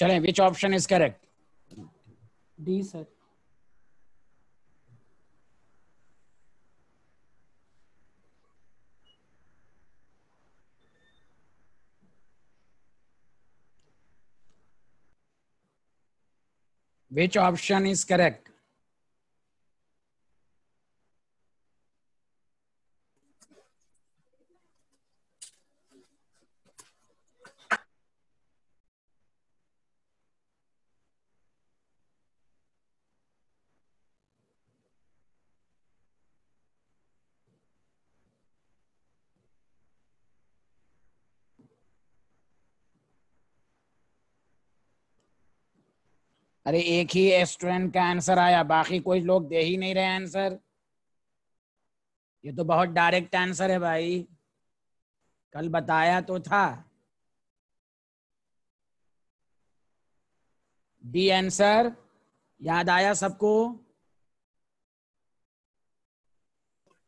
चले which option is correct D sir Which option is correct? अरे एक ही student का आंसर आया बाकी कोई लोग दे ही नहीं रहे आंसर ये तो बहुत डायरेक्ट आंसर है भाई कल बताया तो था डी आंसर याद आया सबको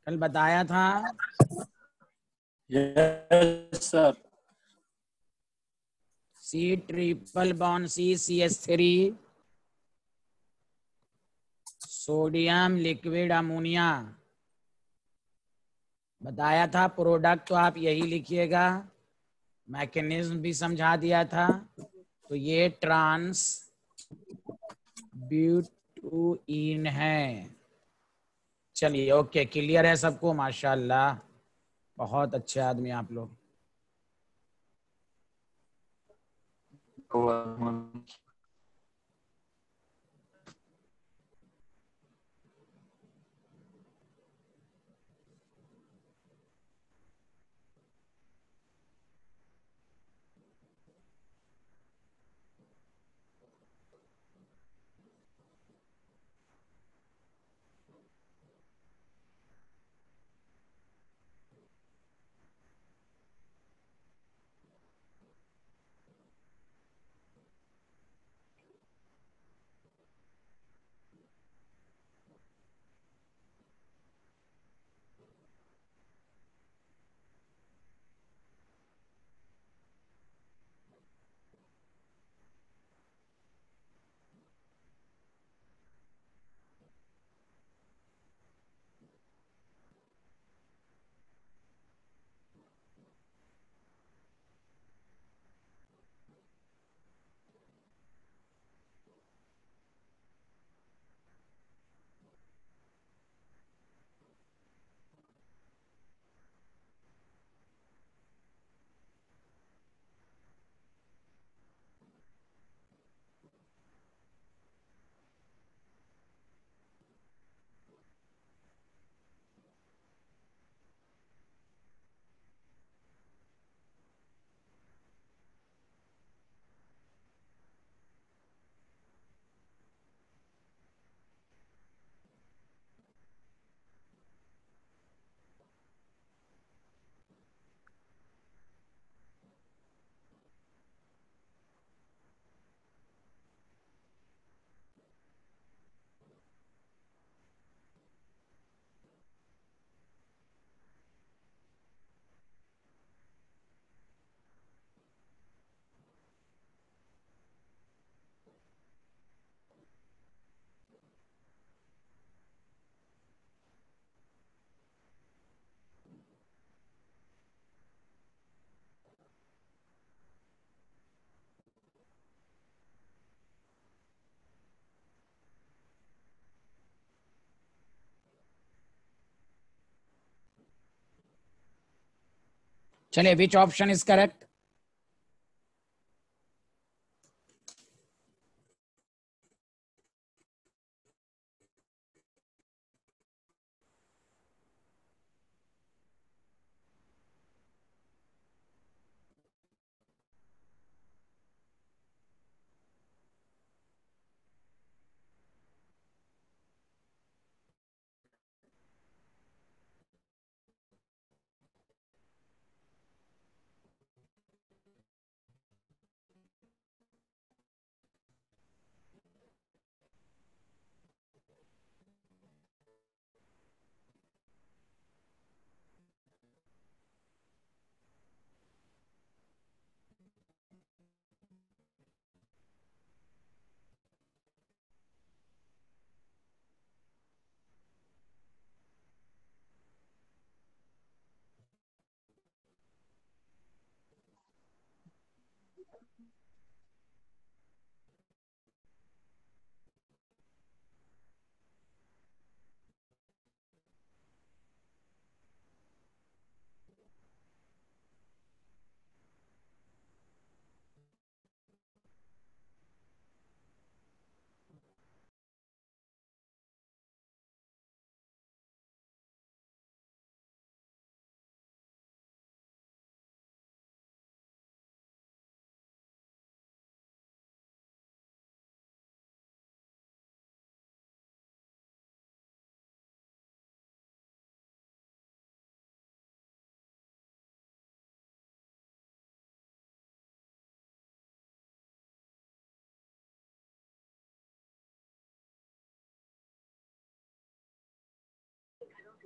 कल बताया था yes sir C triple bond C C S three sodium liquid ammonia बताया था प्रोडक्ट तो आप यही लिखिएगा मैकेनिज्म भी समझा दिया था तो ये ट्रांस ब्यूटूइन है चलिए ओके क्लियर है सबको माशाल्लाह बहुत अच्छे आदमी आप लोग चलिए विच ऑप्शन इज करेक्ट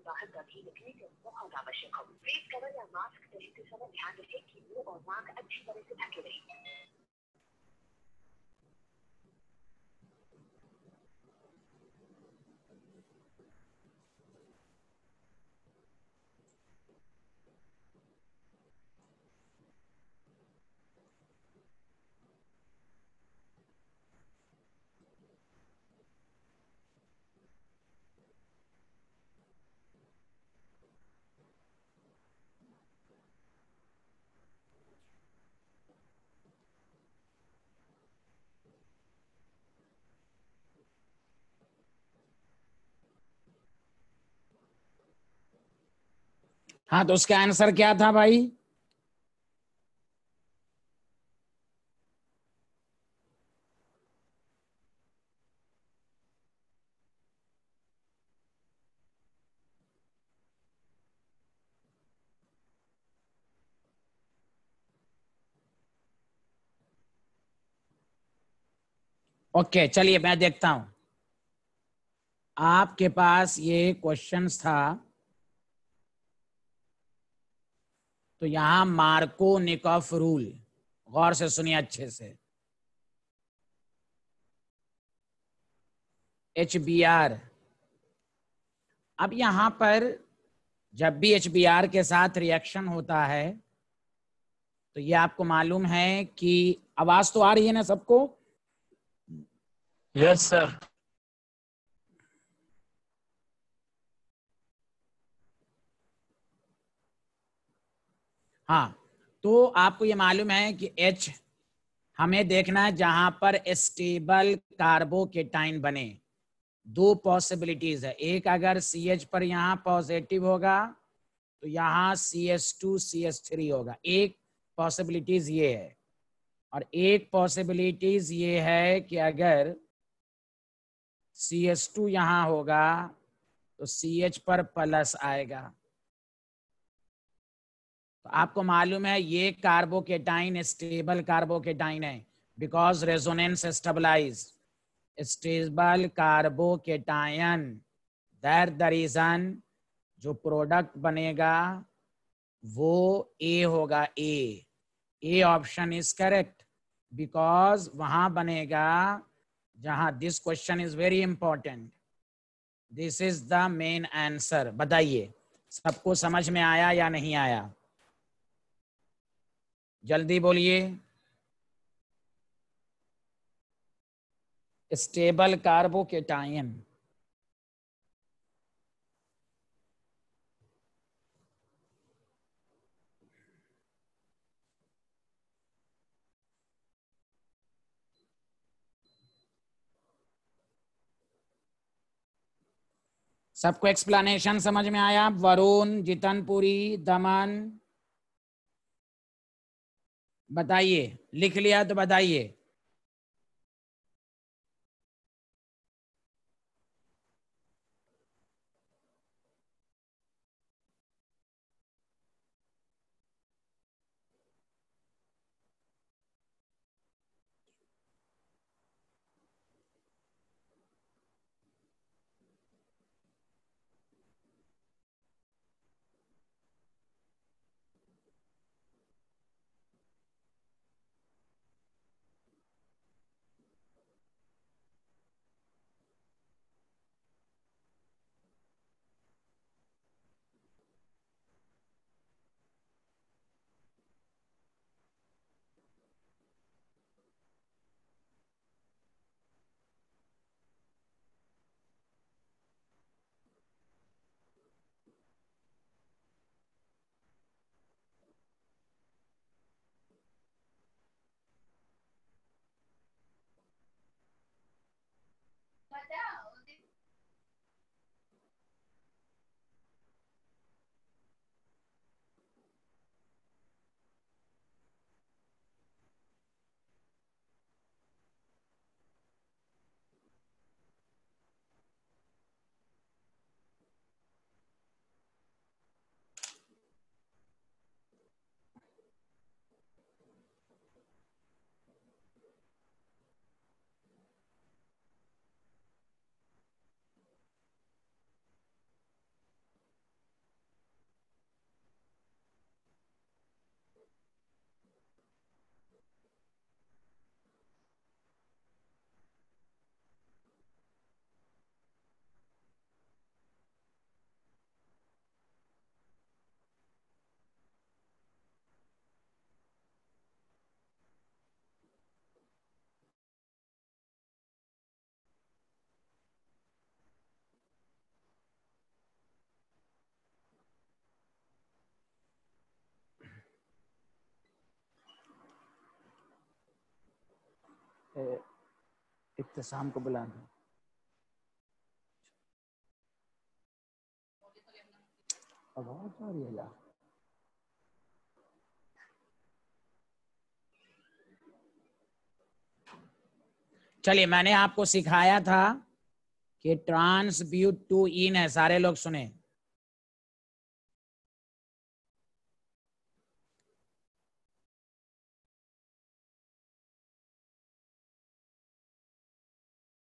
बाहर कभी निकले तो बहुत आवश्यक हो फेस कवर या मास्क पहनते समय ध्यान रखें कि मुंह और नाक अच्छी तरह से ढके रहे हाँ तो उसका आंसर क्या था भाई ओके okay, चलिए मैं देखता हूं आपके पास ये क्वेश्चंस था तो यहां मार्को निकॉफ रूल गौर से सुनिए अच्छे से एच बी आर अब यहां पर जब भी एच बी आर के साथ रिएक्शन होता है तो ये आपको मालूम है कि आवाज तो आ रही है ना सबको यस सर हाँ तो आपको ये मालूम है कि एच हमें देखना है जहां पर स्टेबल कार्बोकेटाइन बने दो पॉसिबिलिटीज है एक अगर सी एच पर यहाँ पॉजिटिव होगा तो यहाँ C S two C S three होगा एक पॉसिबिलिटीज ये है और एक पॉसिबिलिटीज ये है कि अगर सी एस टू यहाँ होगा तो सी एच पर प्लस आएगा तो आपको मालूम है ये कार्बोकेटाइन स्टेबल कार्बोकेटाइन है because resonance stabilise stable carbocation there the reason जो प्रोडक्ट बनेगा वो ए होगा A A option is correct because वहां बनेगा जहां this question is very important this is the main answer बताइए सबको समझ में आया या नहीं आया जल्दी बोलिए स्टेबल कार्बो के टाइम सबको एक्सप्लेनेशन समझ में आया वरुण जितनपुरी दमन बताइए लिख लिया तो बताइए इब्तसाम तो को बुलाना है यार चलिए मैंने आपको सिखाया था कि ट्रांसब्यूट टू इन है सारे लोग सुने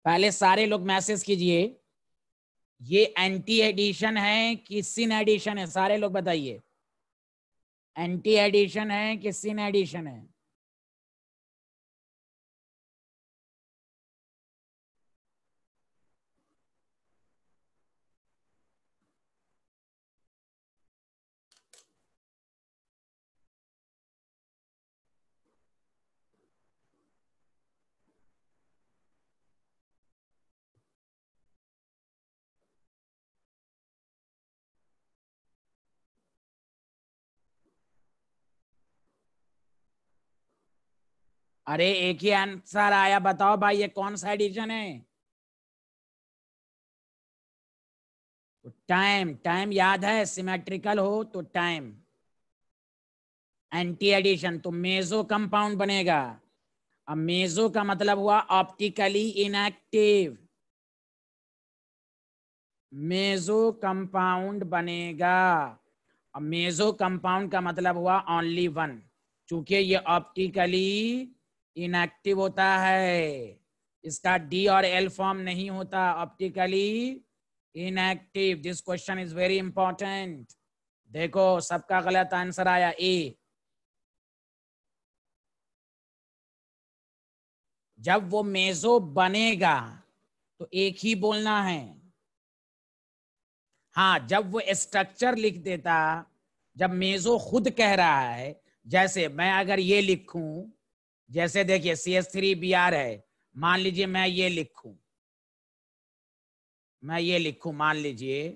पहले सारे लोग मैसेज कीजिए ये एंटी एडिशन है कि सिन एडिशन है सारे लोग बताइए एंटी एडिशन है कि सिन एडिशन है अरे एक ही आंसर आया बताओ भाई ये कौन सा एडिशन है तो टाइम टाइम याद है सिमेट्रिकल हो तो टाइम एंटी एडिशन तो मेजो कंपाउंड बनेगा अब मेजो का मतलब हुआ ऑप्टिकली इनएक्टिव मेजो कंपाउंड बनेगा अब मेजो कंपाउंड का मतलब हुआ ओनली वन चूंकि ये ऑप्टिकली इनएक्टिव होता है इसका डी और एल फॉर्म नहीं होता optically inactive this question is very important देखो सबका गलत आंसर आया ए जब वो मेजो बनेगा तो एक ही बोलना है हाँ जब वो स्ट्रक्चर लिख देता जब मेजो खुद कह रहा है जैसे मैं अगर ये लिखूं जैसे देखिए C S three B R है मान लीजिए मैं ये लिखू मैं ये लिखू मान लीजिए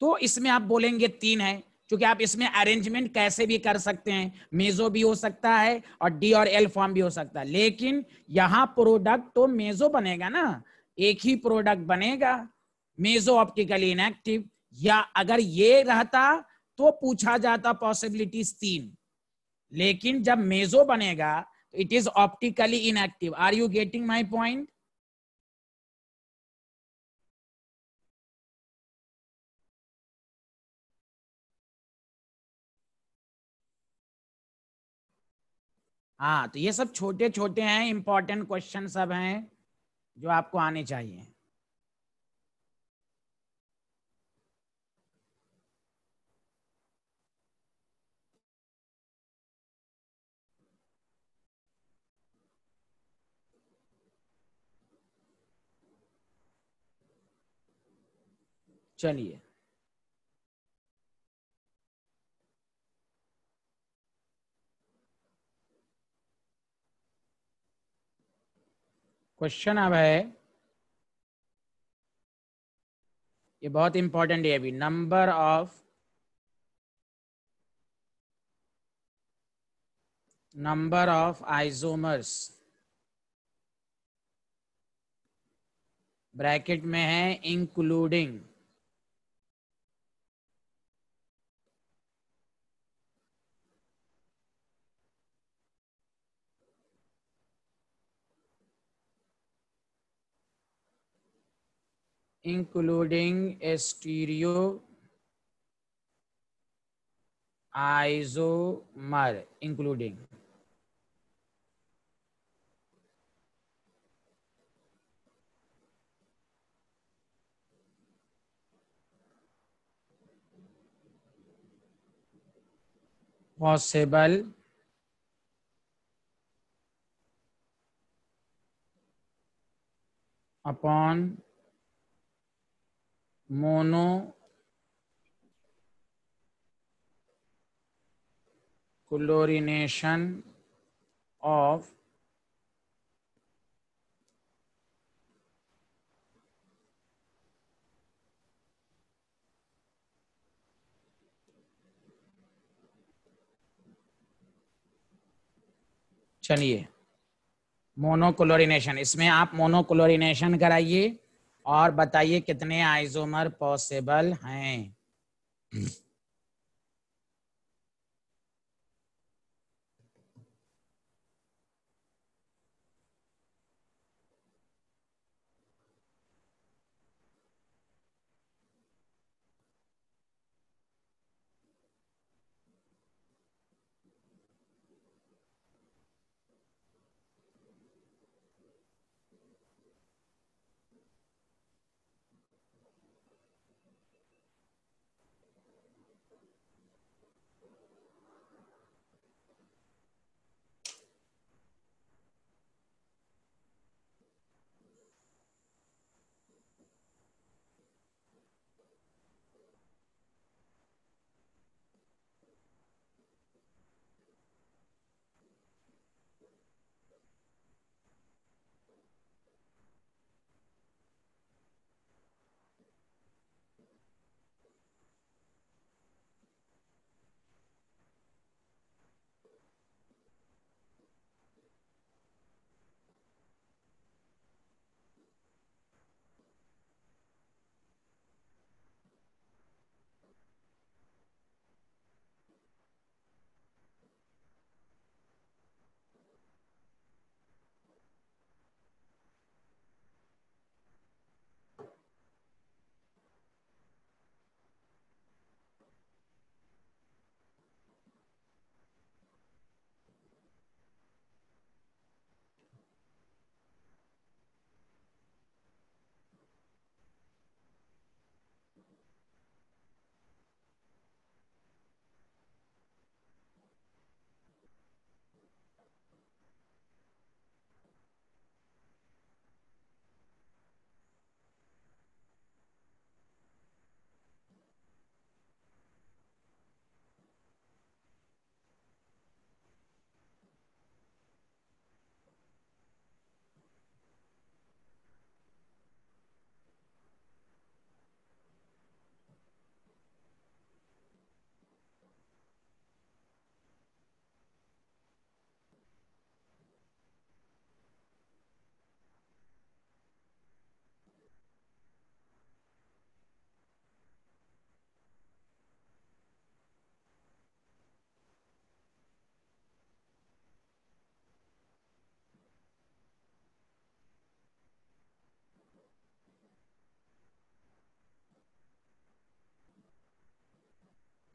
तो इसमें आप बोलेंगे तीन है क्योंकि आप इसमें अरेंजमेंट कैसे भी कर सकते हैं मेजो भी हो सकता है और डी और एल फॉर्म भी हो सकता है लेकिन यहां प्रोडक्ट तो मेजो बनेगा ना एक ही प्रोडक्ट बनेगा मेजो ऑप्टिकली इनएक्टिव या अगर ये रहता तो पूछा जाता पॉसिबिलिटीज तीन लेकिन जब मेजो बनेगा तो it is optically inactive are you getting my point हाँ तो ये सब छोटे छोटे हैं इंपॉर्टेंट क्वेश्चन सब हैं जो आपको आने चाहिए चलिए क्वेश्चन अब है ये बहुत इंपॉर्टेंट है अभी number of number of isomers bracket में है including including stereo isomer including possible upon mono chlorination of चलिए मोनोक्लोरिनेशन इसमें आप मोनोक्लोरिनेशन कराइए और बताइए कितने आइसोमर पॉसिबल हैं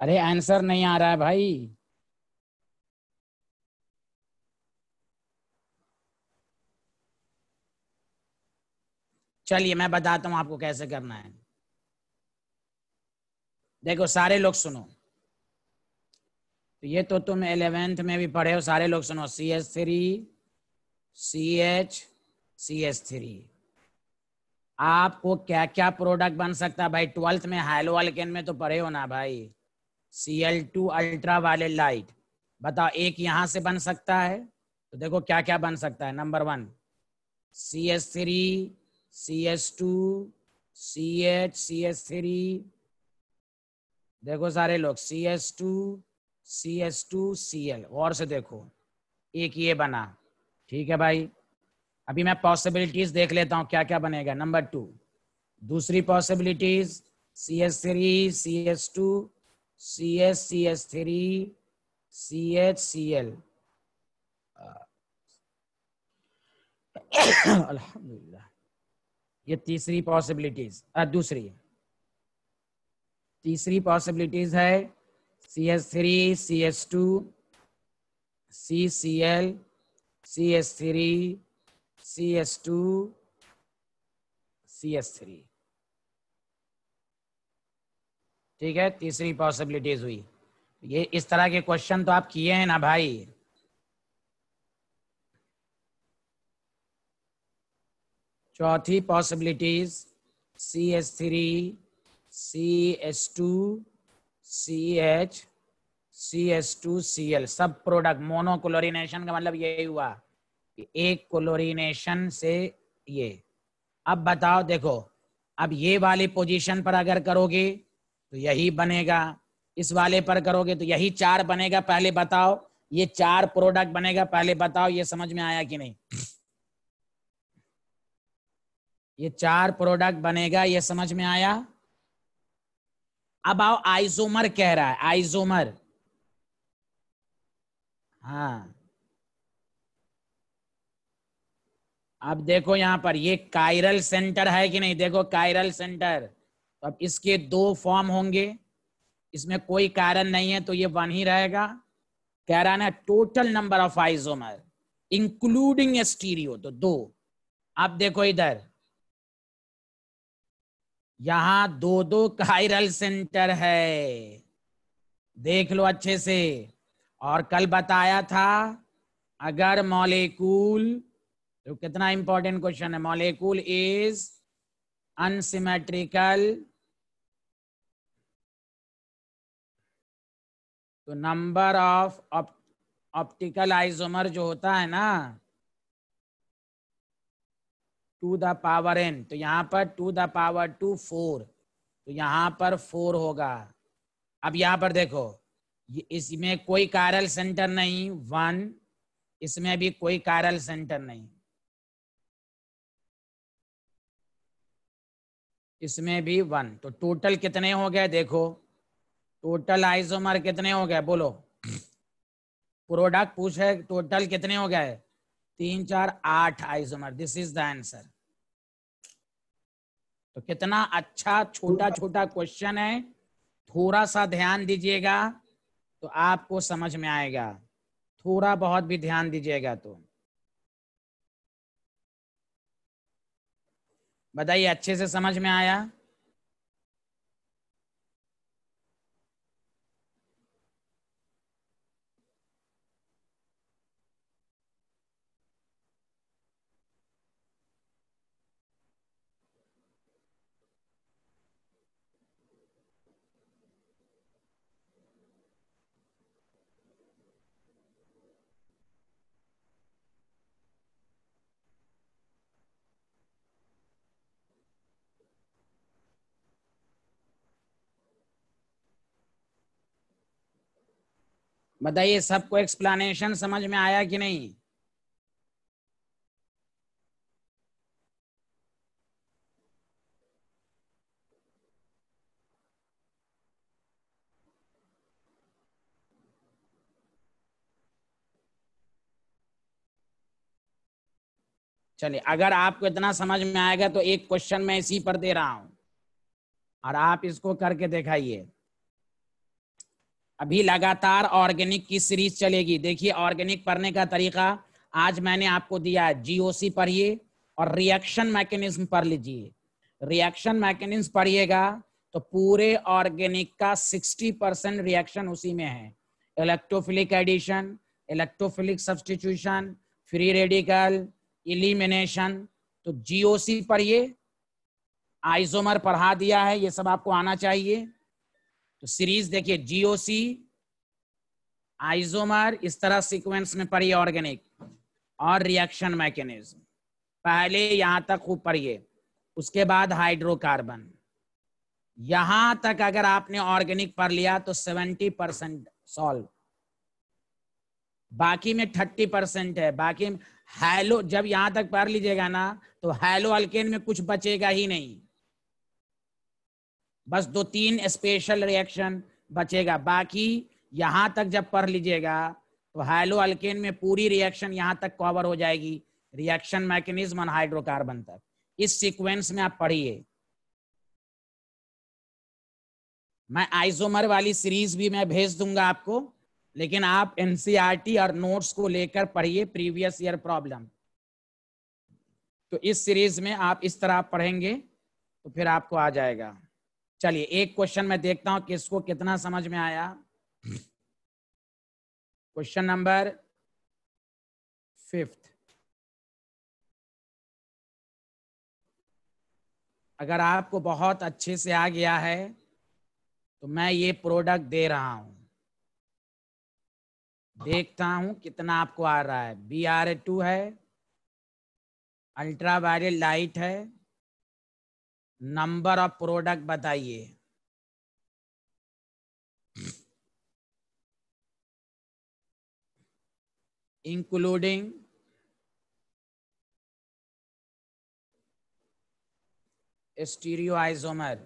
अरे आंसर नहीं आ रहा है भाई चलिए मैं बताता हूं आपको कैसे करना है देखो सारे लोग सुनो ये तो तुम इलेवेंथ में भी पढ़े हो सारे लोग सुनो C S three C H C H three आपको क्या क्या प्रोडक्ट बन सकता है भाई ट्वेल्थ में हाइलो अल्केन में तो पढ़े हो ना भाई सी एल टू अल्ट्रा वाले लाइट बताओ एक यहां से बन सकता है तो देखो क्या क्या बन सकता है number one C S three C S two C H C S three देखो सारे लोग C S two C S two C L और से देखो एक ये बना ठीक है भाई अभी मैं पॉसिबिलिटीज देख लेता हूँ क्या क्या बनेगा नंबर टू दूसरी possibilities C S three C S two C H C S three C H C L अलहमदुल्ला ये तीसरी पॉसिबिलिटीज दूसरी है तीसरी पॉसिबिलिटीज है C S three C S two C C L C S three C S two C S three ठीक है तीसरी पॉसिबिलिटीज हुई ये इस तरह के क्वेश्चन तो आप किए हैं ना भाई चौथी possibilities C S three C S two C H C S two C L सब प्रोडक्ट मोनोक्लोरिनेशन का मतलब यही हुआ कि एक क्लोरिनेशन से ये अब बताओ देखो अब ये वाली पोजीशन पर अगर करोगे तो यही बनेगा इस वाले पर करोगे तो यही चार बनेगा पहले बताओ ये चार प्रोडक्ट बनेगा पहले बताओ ये समझ में आया कि नहीं ये चार प्रोडक्ट बनेगा ये समझ में आया अब आओ आइसोमर कह रहा है आइसोमर हाँ अब देखो यहां पर ये कायरल सेंटर है कि नहीं देखो कायरल सेंटर तो अब इसके दो फॉर्म होंगे इसमें कोई कारण नहीं है तो ये वन ही रहेगा कह रहा ना total number of isomer including stereo तो दो आप देखो इधर यहां दो दो काइरल सेंटर है देख लो अच्छे से और कल बताया था अगर मॉलिक्यूल तो कितना इंपॉर्टेंट क्वेश्चन है मॉलिक्यूल इज अनसिमेट्रिकल तो नंबर ऑफ ऑप्टिकल आइसोमर जो होता है ना टू द पावर एन तो यहाँ पर to the power two four तो यहाँ पर फोर होगा अब यहाँ पर देखो इसमें कोई कारल सेंटर नहीं वन इसमें भी कोई कारल सेंटर नहीं इसमें भी वन तो टोटल कितने हो गए देखो टोटल आइसोमर कितने हो गए बोलो प्रोडक्ट पूछ है टोटल कितने हो गए तीन चार आठ isomer this is the answer तो कितना अच्छा छोटा छोटा क्वेश्चन है थोड़ा सा ध्यान दीजिएगा तो आपको समझ में आएगा थोड़ा बहुत भी ध्यान दीजिएगा तो बताइए अच्छे से समझ में आया बताइए सबको एक्सप्लेनेशन समझ में आया कि नहीं चलिए अगर आपको इतना समझ में आएगा तो एक क्वेश्चन मैं इसी पर दे रहा हूं और आप इसको करके दिखाइए अभी लगातार ऑर्गेनिक की सीरीज चलेगी देखिए ऑर्गेनिक पढ़ने का तरीका आज मैंने आपको दिया जीओसी पढ़िए और रिएक्शन मैकेनिज्म पढ़ लीजिए रिएक्शन मैकेनिज्म पढ़िएगा तो पूरे ऑर्गेनिक का 60 परसेंट रिएक्शन उसी में है electrophilic addition electrophilic substitution free radical elimination तो जीओसी पढ़िए आइसोमर पढ़ा दिया है ये सब आपको आना चाहिए तो सीरीज देखिए जीओसी आइसोमर इस तरह सीक्वेंस में पढ़िए ऑर्गेनिक और रिएक्शन मैकेनिज्म पहले यहां तक खूब पढ़िए उसके बाद हाइड्रोकार्बन यहां तक अगर आपने ऑर्गेनिक पढ़ लिया तो 70 परसेंट सॉल्व बाकी में 30 परसेंट है बाकी हैलो जब यहां तक पढ़ लीजिएगा ना तो हैलो अल्केन में कुछ बचेगा ही नहीं बस दो तीन स्पेशल रिएक्शन बचेगा बाकी यहां तक जब पढ़ लीजिएगा तो हाइलो अल्केन में पूरी रिएक्शन यहाँ तक कवर हो जाएगी रिएक्शन मैकेनिज्म हाइड्रोकार्बन तक इस सीक्वेंस में आप पढ़िए मैं आइसोमर वाली सीरीज भी मैं भेज दूंगा आपको लेकिन आप एनसीईआरटी e और नोट्स को लेकर पढ़िए प्रीवियस ईयर प्रॉब्लम तो इस सीरीज में आप इस तरह पढ़ेंगे तो फिर आपको आ जाएगा चलिए एक क्वेश्चन मैं देखता हूं किसको कितना समझ में आया क्वेश्चन नंबर फिफ्थ अगर आपको बहुत अच्छे से आ गया है तो मैं ये प्रोडक्ट दे रहा हूं देखता हूं कितना आपको आ रहा है बी आर ए टू है अल्ट्रा वायरल लाइट है नंबर ऑफ प्रोडक्ट बताइए इंक्लूडिंग स्टीरियो आइसोमर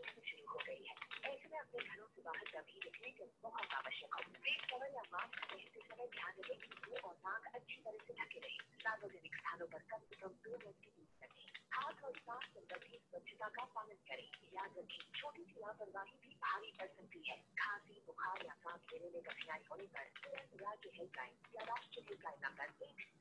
दोस्तों शुरू हो गई है ऐसे में अपने घरों से बाहर तभी निकले जब बहुत आवश्यक या सार्वजनिक स्थानों पर कम से कम दो मिनट की दूरी हाथ और सांस संबंधी स्वच्छता का पालन करें याद रखें छोटी सी लापरवाही भी भारी पड़ सकती है खांसी बुखार या सांस लेने में कठिनाई होने पर तुरंत या राष्ट्रीय हेल्पलाइन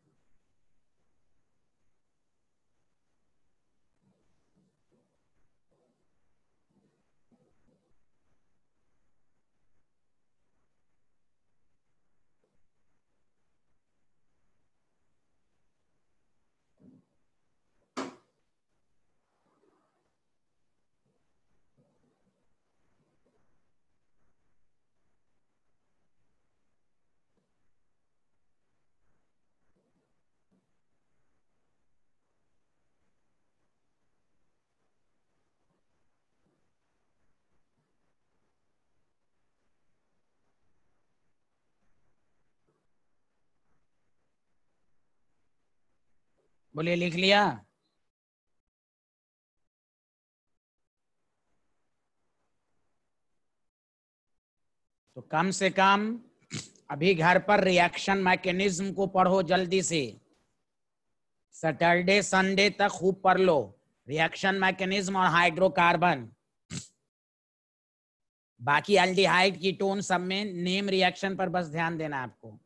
बोलिए लिख लिया तो कम से कम अभी घर पर रिएक्शन मैकेनिज्म को पढ़ो जल्दी से सैटरडे संडे तक खूब पढ़ लो रिएक्शन मैकेनिज्म और हाइड्रोकार्बन बाकी एल्डिहाइड कीटोन सब में नेम रिएक्शन पर बस ध्यान देना आपको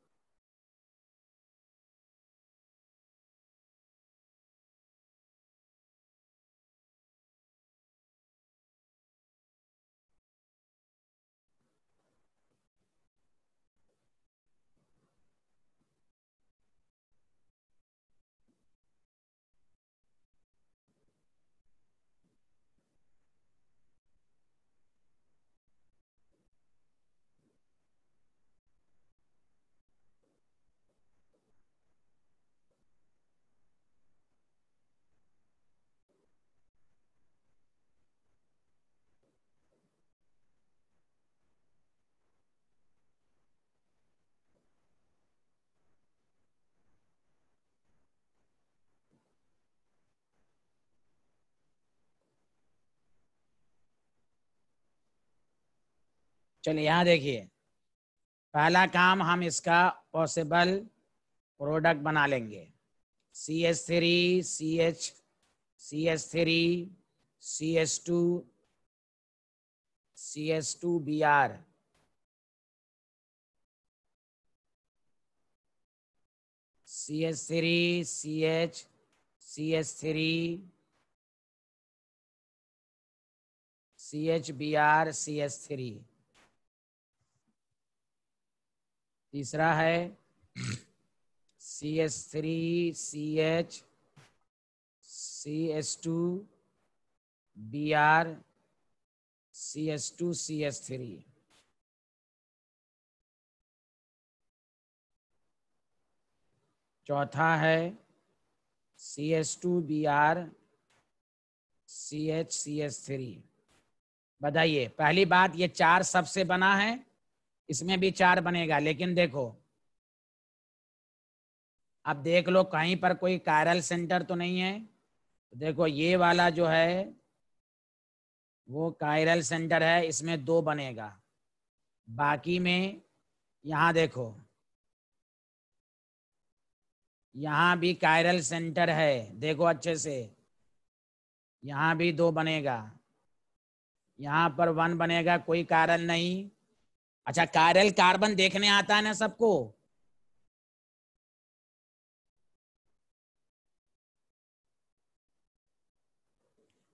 चलिए यहाँ देखिए पहला काम हम इसका पॉसिबल प्रोडक्ट बना लेंगे C S three C H C S three C S two C S two B R C S three C H C S three C H B R C S three तीसरा है C S three C H C S two B R C S two C S three चौथा है C S two B R C H C S three बताइए पहली बात ये चार सबसे बना है इसमें भी चार बनेगा लेकिन देखो अब देख लो कहीं पर कोई कायरल सेंटर तो नहीं है देखो ये वाला जो है वो कायरल सेंटर है इसमें दो बनेगा बाकी में यहाँ देखो यहाँ भी कायरल सेंटर है देखो अच्छे से यहाँ भी दो बनेगा यहाँ पर वन बनेगा कोई कारण नहीं अच्छा कायरल कार्बन देखने आता है ना सबको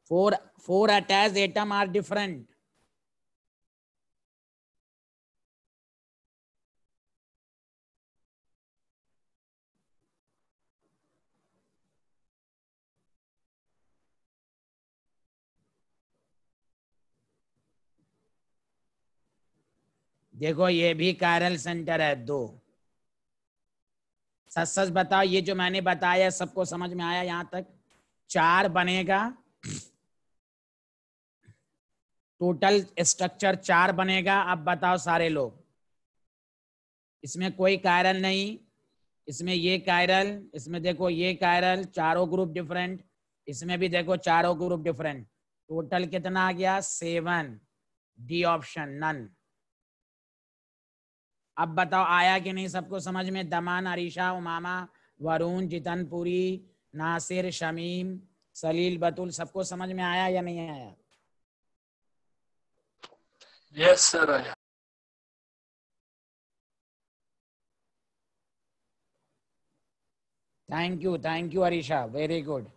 four four attach atom are different देखो ये भी कायरल सेंटर है दो सच सच बताओ ये जो मैंने बताया सबको समझ में आया यहां तक चार बनेगा टोटल स्ट्रक्चर चार बनेगा अब बताओ सारे लोग इसमें कोई कायरल नहीं इसमें ये कायरल इसमें देखो ये कायरल चारों ग्रुप डिफरेंट इसमें भी देखो चारों ग्रुप डिफरेंट टोटल कितना आ गया सेवन डी ऑप्शन नन अब बताओ आया कि नहीं सबको समझ में दमान अरीशा उमामा वरुण जितनपुरी नासिर शमीम सलील बतुल सबको समझ में आया या नहीं आया यस सर आया thank you thank you Arisha very good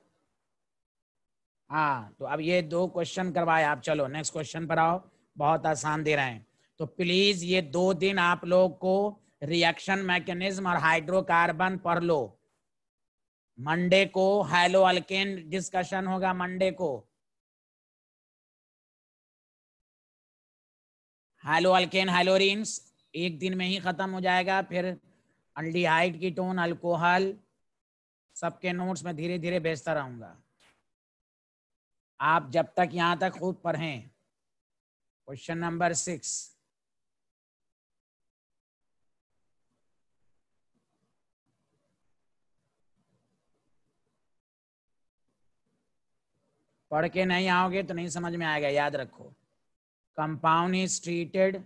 हाँ तो अब ये दो क्वेश्चन करवाए आप चलो नेक्स्ट क्वेश्चन पर आओ बहुत आसान दे रहे हैं तो प्लीज ये दो दिन आप लोग को रिएक्शन मैकेनिज्म और हाइड्रोकार्बन पढ़ लो मंडे को हेलो अल्केन डिस्कशन होगा मंडे को हेलो अल्केन हेलोरिन एक दिन में ही खत्म हो जाएगा फिर अल्डीहाइड की टोन अल्कोहल सबके नोट्स में धीरे धीरे भेजता रहूंगा आप जब तक यहां तक खूब पढ़ें क्वेश्चन नंबर सिक्स पढ़ के नहीं आओगे तो नहीं समझ में आएगा याद रखो compound is treated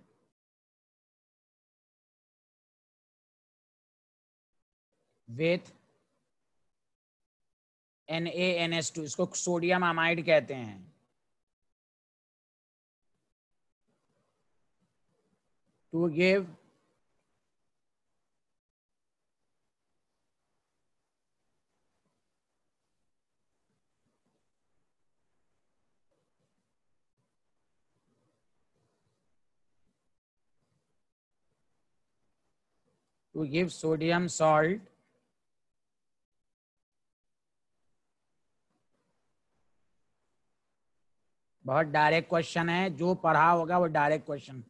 with N A N S two इसको सोडियम अमाइड कहते हैं to give to give sodium salt बहुत डायरेक्ट क्वेश्चन है जो पढ़ा होगा वो direct question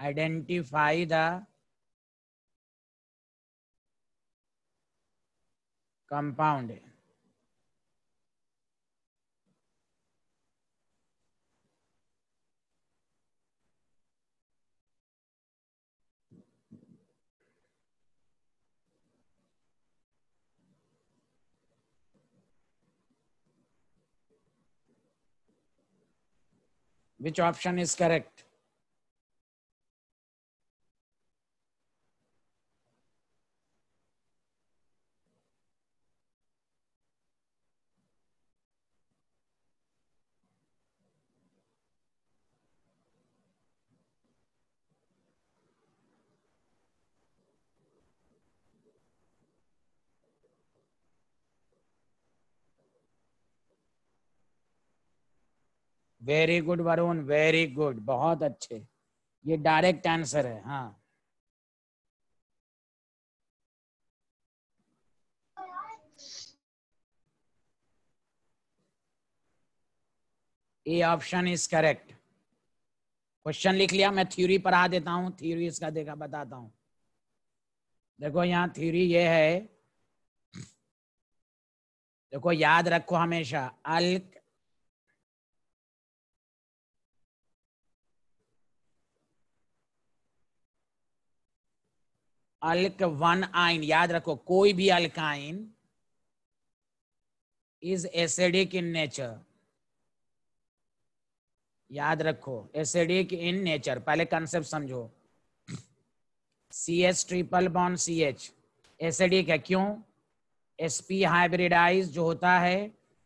identify the compound Which option is correct? Very good Varun very good बहुत अच्छे ये डायरेक्ट आंसर है हाँ A option is correct question लिख लिया मैं थ्योरी पढ़ा देता हूँ थ्योरी इसका देखा बताता हूँ देखो यहाँ थ्योरी ये है देखो याद रखो हमेशा अल अल्क वन आइन याद रखो कोई भी alkyne is acidic in nature याद रखो एसिडिक इन नेचर पहले कंसेप्ट समझो सी एच ट्रिपल बॉन सी एच एसिडिक है क्यों एस पी हाइब्रिडाइज जो होता है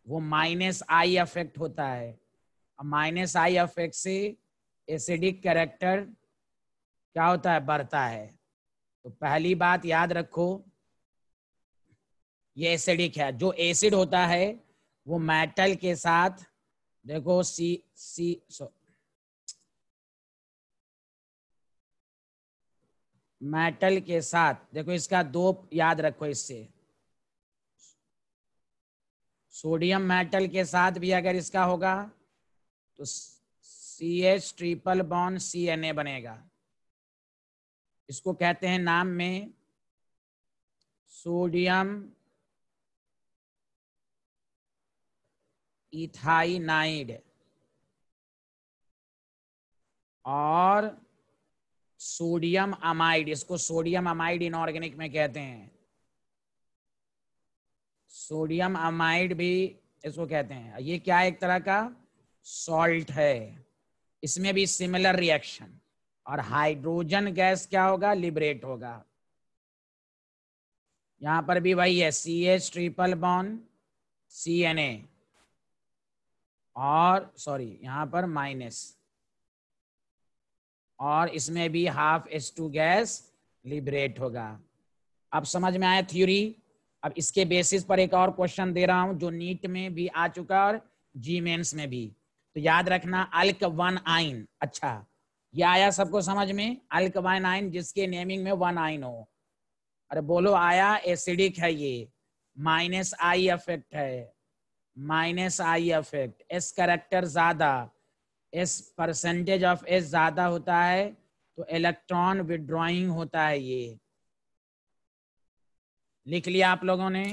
वो माइनस आई अफेक्ट होता है माइनस आई अफेक्ट से एसिडिक कैरेक्टर क्या होता है बढ़ता है तो पहली बात याद रखो ये एसिडिक है जो एसिड होता है वो मेटल के साथ देखो सी सी सो मेटल के साथ देखो इसका दो याद रखो इससे सोडियम मेटल के साथ भी अगर इसका होगा तो C H triple bond C N A बनेगा इसको कहते हैं नाम में सोडियम इथाइनाइड और सोडियम अमाइड इसको सोडियम अमाइड इनऑर्गेनिक में कहते हैं सोडियम अमाइड भी इसको कहते हैं ये क्या एक तरह का सॉल्ट है इसमें भी सिमिलर रिएक्शन और हाइड्रोजन गैस क्या होगा लिबरेट होगा यहां पर भी वही है सी एच ट्रिपल बॉन सी एन ए और सॉरी यहां पर माइनस और इसमें भी half S two gas liberate होगा अब समझ में आया थ्योरी अब इसके बेसिस पर एक और क्वेश्चन दे रहा हूं जो नीट में भी आ चुका और जी मेन्स में भी तो याद रखना अल्क वन आइन अच्छा ये आया सबको समझ में अल्कवाइन आइन जिसके नेमिंग में वन आइन हो अरे बोलो आया एसिडिक है ये माइनस आई इफेक्ट है minus I effect S character ज्यादा एस परसेंटेज ऑफ एस ज्यादा होता है तो इलेक्ट्रॉन विड्रॉइंग होता है ये लिख लिया आप लोगों ने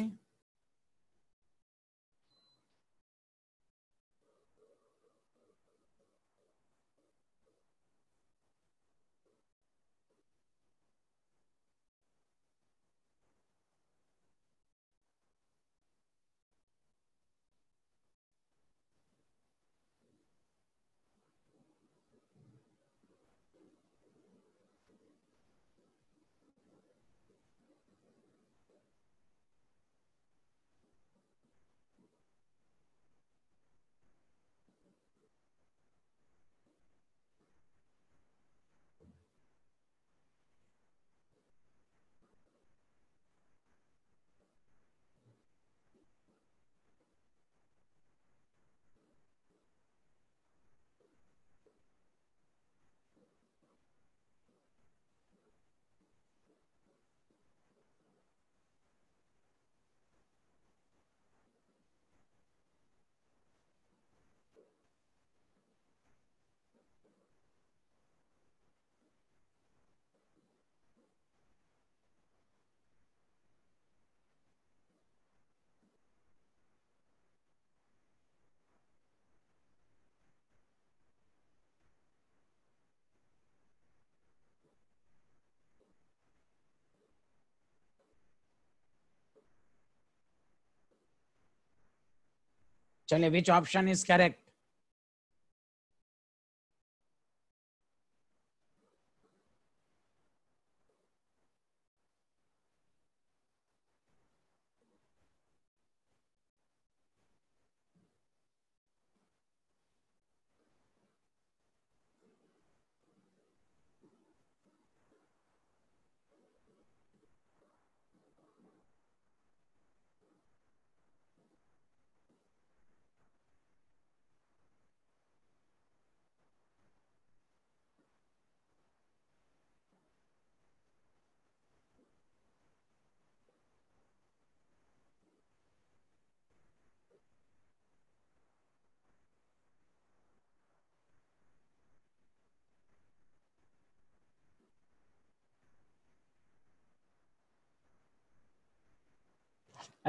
Chale, which option is correct?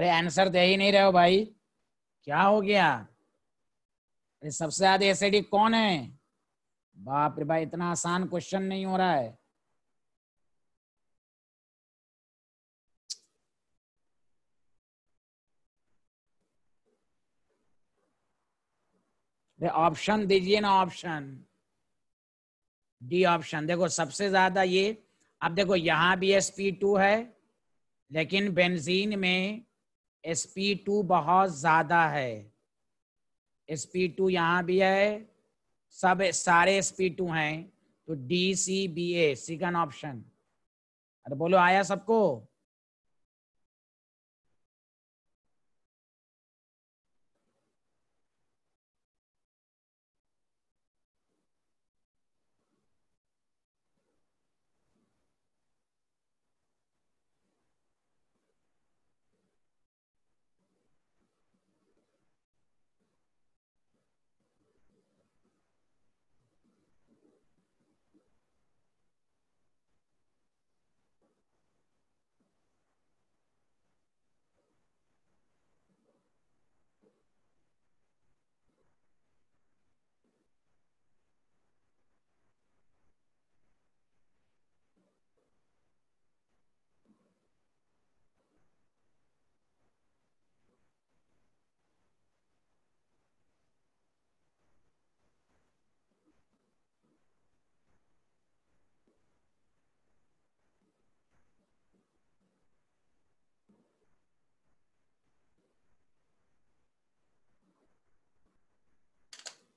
अरे आंसर दे ही नहीं रहे हो भाई क्या हो गया अरे सबसे ज्यादा एसिडिक कौन है बाप रे भाई इतना आसान क्वेश्चन नहीं हो रहा है ऑप्शन दीजिए ना ऑप्शन डी ऑप्शन देखो सबसे ज्यादा ये अब देखो यहां भी एस पी टू है लेकिन बेंजीन में sp2 बहुत ज़्यादा है sp2 यहाँ भी है सब सारे sp2 हैं तो D C B A second option अरे बोलो आया सबको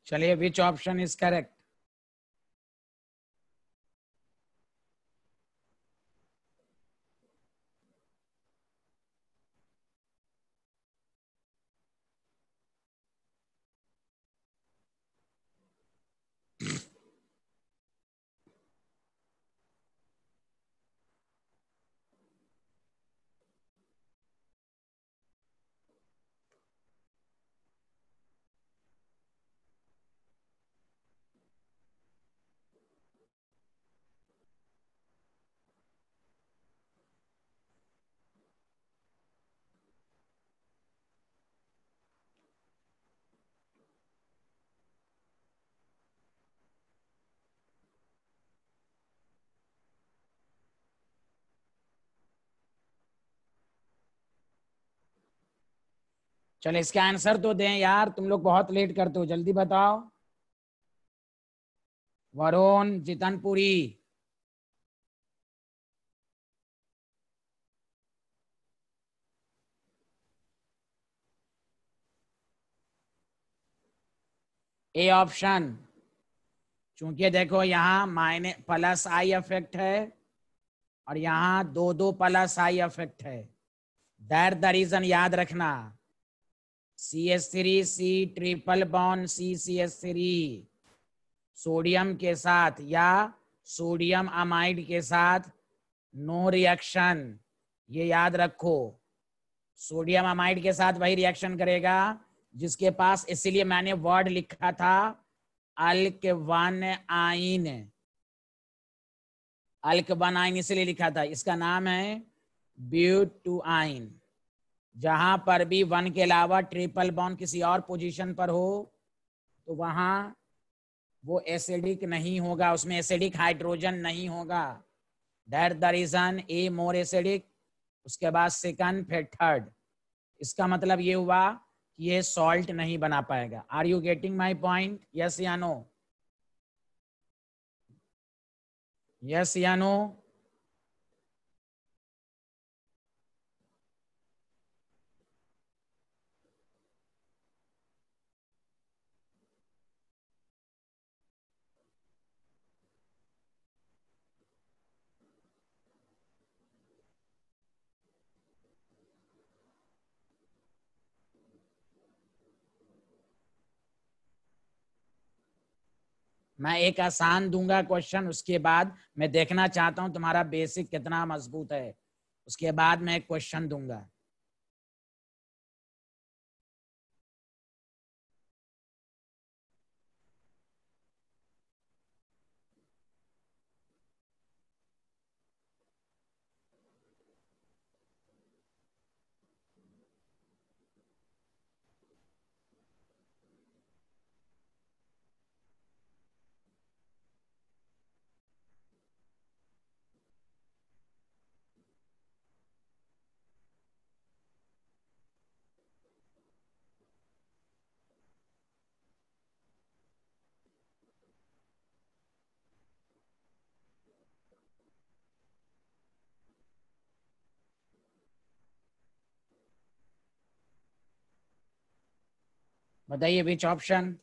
चलिए विच ऑप्शन इज करेक्ट चलो इसका आंसर तो दें यार तुम लोग बहुत लेट करते हो जल्दी बताओ वरुण जितनपुरी ए ऑप्शन क्योंकि देखो यहाँ माइने प्लस आई इफेक्ट है और यहाँ दो दो प्लस आई इफेक्ट है दैर द रीजन याद रखना C S three C triple bond C C S three sodium के साथ या सोडियम अमाइड के साथ नो रिएक्शन ये याद रखो सोडियम अमाइड के साथ वही रिएक्शन करेगा जिसके पास इसीलिए मैंने वर्ड लिखा था अल्क वन आइन अल्क वन आइन इसलिए लिखा था इसका नाम है ब्यूट टू आइन जहां पर भी वन के अलावा ट्रिपल बॉन्ड किसी और पोजीशन पर हो तो वहां वो एसिडिक नहीं होगा उसमें एसिडिक हाइड्रोजन नहीं होगा that the reason a more acidic उसके बाद सेकंड फिर थर्ड इसका मतलब ये हुआ कि ये सॉल्ट नहीं बना पाएगा are you getting my point yes या नो यस या नो मैं एक आसान दूंगा क्वेश्चन उसके बाद मैं देखना चाहता हूं तुम्हारा बेसिक कितना मजबूत है उसके बाद मैं एक क्वेश्चन दूंगा बताइए बीच ऑप्शन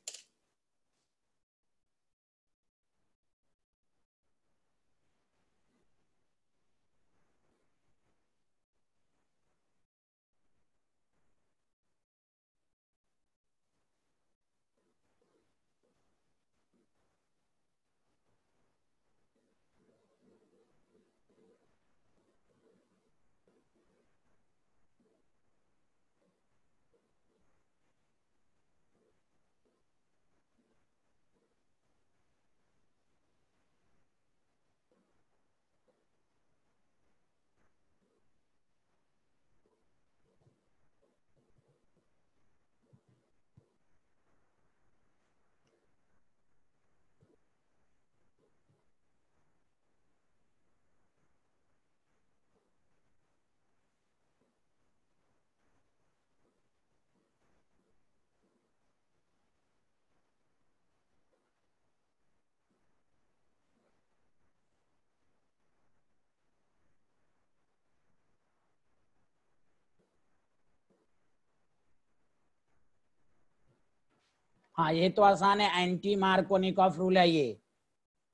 हाँ ये तो आसान है एंटी मार्कोनिक ऑफ रूल है ये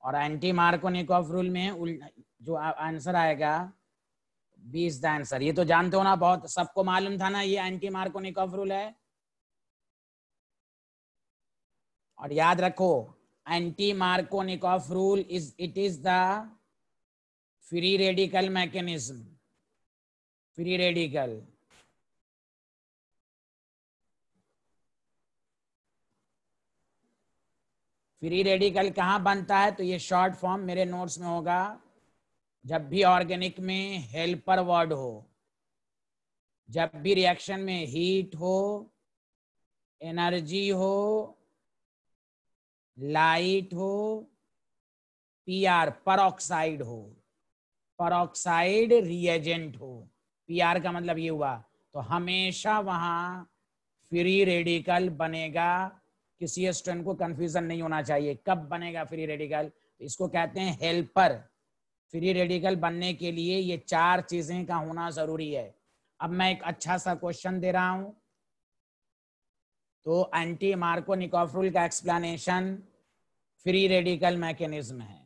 और एंटी ऑफ रूल में जो आंसर आएगा बीस द आंसर ये तो जानते हो ना बहुत सबको मालूम था ना ये एंटी मार्कोनिक ऑफ रूल है और याद रखो anti Markovnikov of rule is it is the free radical mechanism free radical free radical कहाँ बनता है तो ये शॉर्ट फॉर्म मेरे नोट्स में होगा जब भी ऑर्गेनिक में हेल्पर वर्ड हो जब भी रिएक्शन में हीट हो एनर्जी हो लाइट हो पीआर परऑक्साइड हो परऑक्साइड रिएजेंट हो पीआर का मतलब ये हुआ तो हमेशा वहां फ्री रेडिकल बनेगा कि सी एस को कंफ्यूजन नहीं होना चाहिए कब बनेगा फ्री रेडिकल तो इसको कहते हैं हेल्पर फ्री रेडिकल बनने के लिए ये चार चीजें का होना जरूरी है अब मैं एक अच्छा सा क्वेश्चन दे रहा हूं तो एंटी मार्को निकोफ रूल का एक्सप्लेनेशन फ्री रेडिकल मैकेनिज्म है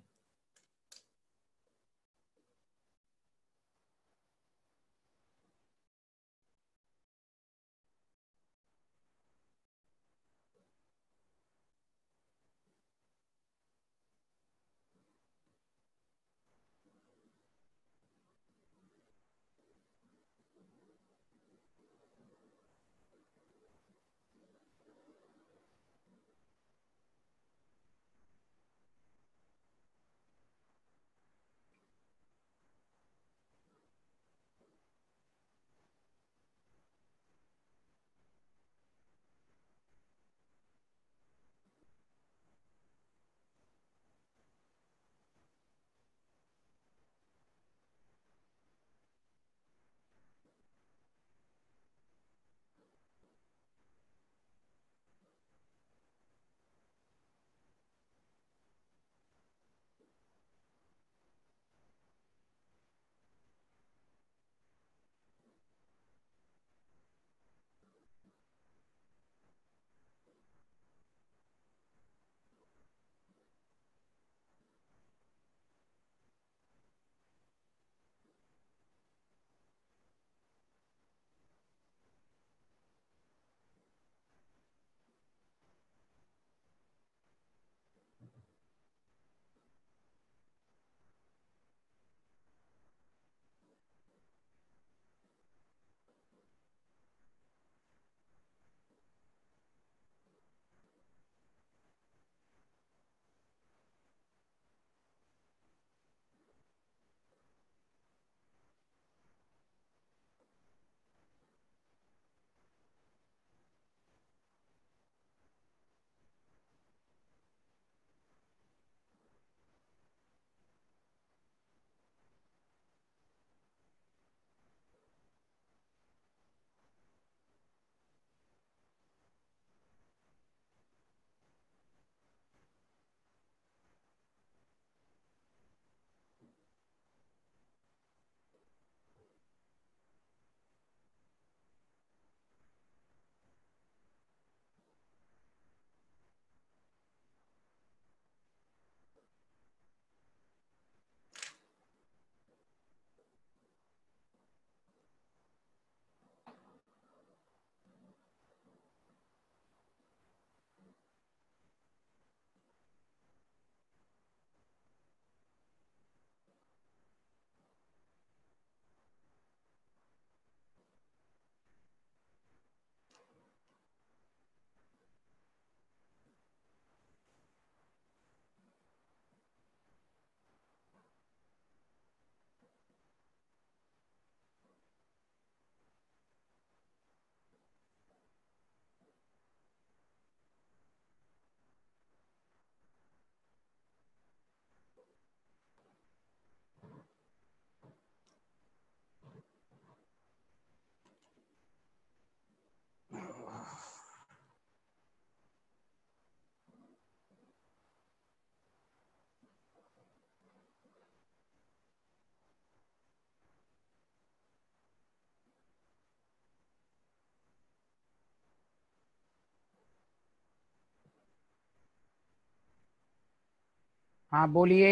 हाँ बोलिए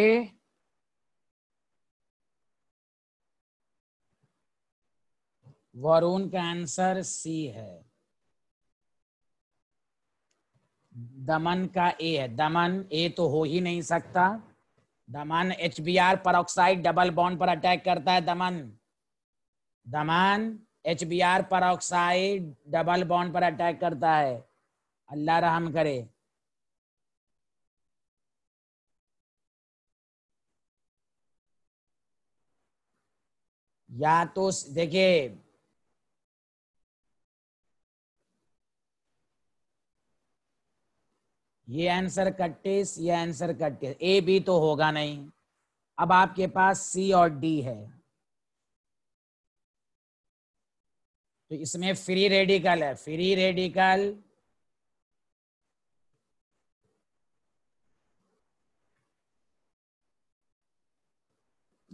वरुण का आंसर सी है दमन का ए है दमन ए तो हो ही नहीं सकता दमन H B R peroxide double bond पर अटैक करता है दमन दमन H B R peroxide double bond पर अटैक करता है अल्लाह रहम करे या तो देखिए ये आंसर कट्टीस ये आंसर कट्टीस ए बी तो होगा नहीं अब आपके पास सी और डी है तो इसमें फ्री रेडिकल है फ्री रेडिकल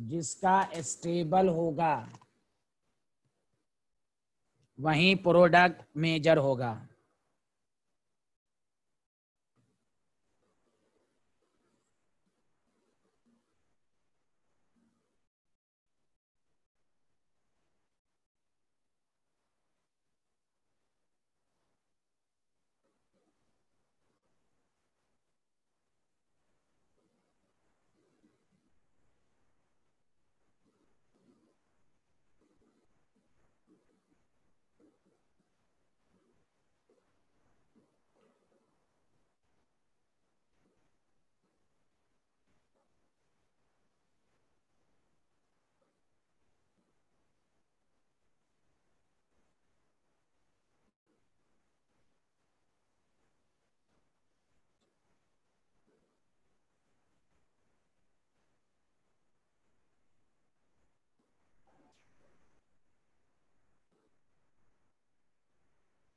जिसका स्टेबल होगा वही प्रोडक्ट मेजर होगा